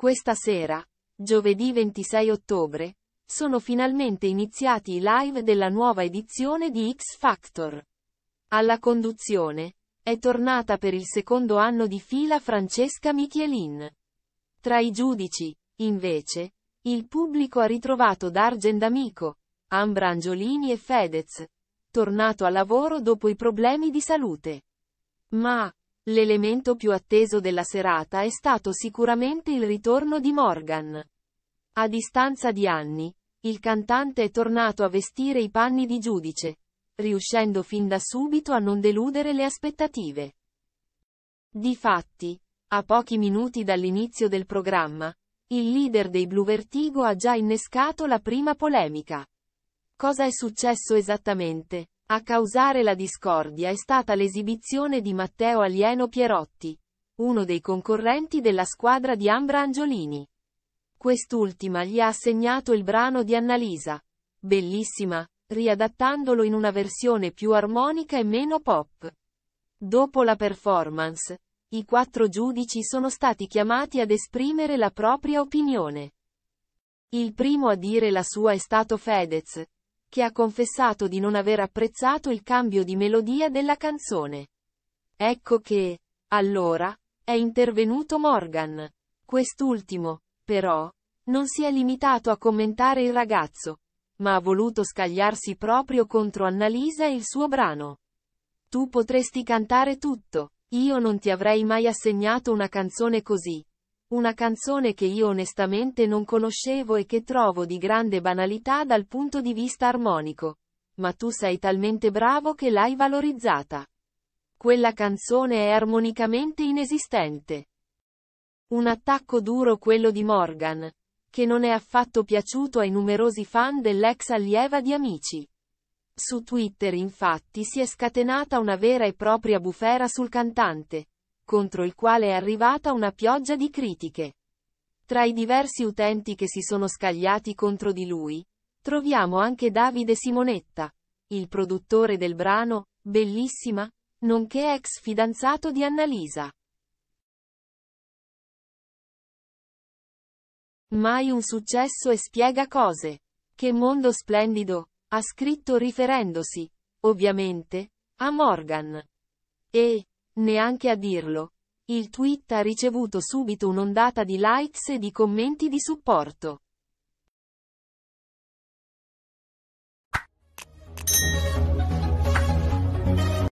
Questa sera, giovedì 26 ottobre, sono finalmente iniziati i live della nuova edizione di X Factor. Alla conduzione, è tornata per il secondo anno di fila Francesca Michielin. Tra i giudici, invece, il pubblico ha ritrovato Dargen D'Amico, Ambra Angiolini e Fedez, tornato a lavoro dopo i problemi di salute. Ma, L'elemento più atteso della serata è stato sicuramente il ritorno di Morgan. A distanza di anni, il cantante è tornato a vestire i panni di giudice, riuscendo fin da subito a non deludere le aspettative. Difatti, a pochi minuti dall'inizio del programma, il leader dei Blue Vertigo ha già innescato la prima polemica. Cosa è successo esattamente? A causare la discordia è stata l'esibizione di Matteo Alieno Pierotti, uno dei concorrenti della squadra di Ambra Angiolini. Quest'ultima gli ha assegnato il brano di Annalisa. Bellissima, riadattandolo in una versione più armonica e meno pop. Dopo la performance, i quattro giudici sono stati chiamati ad esprimere la propria opinione. Il primo a dire la sua è stato Fedez, che ha confessato di non aver apprezzato il cambio di melodia della canzone. Ecco che, allora, è intervenuto Morgan. Quest'ultimo, però, non si è limitato a commentare il ragazzo, ma ha voluto scagliarsi proprio contro Annalisa e il suo brano. Tu potresti cantare tutto, io non ti avrei mai assegnato una canzone così, una canzone che io onestamente non conoscevo e che trovo di grande banalità dal punto di vista armonico. Ma tu sei talmente bravo che l'hai valorizzata. Quella canzone è armonicamente inesistente. Un attacco duro quello di Morgan, che non è affatto piaciuto ai numerosi fan dell'ex allieva di Amici. Su Twitter infatti si è scatenata una vera e propria bufera sul cantante, contro il quale è arrivata una pioggia di critiche. Tra i diversi utenti che si sono scagliati contro di lui, troviamo anche Davide Simonetta, il produttore del brano, Bellissima, nonché ex fidanzato di Annalisa. Mai un successo e spiega cose. Che mondo splendido, ha scritto riferendosi, ovviamente, a Morgan. E, Neanche a dirlo. Il tweet ha ricevuto subito un'ondata di likes e di commenti di supporto.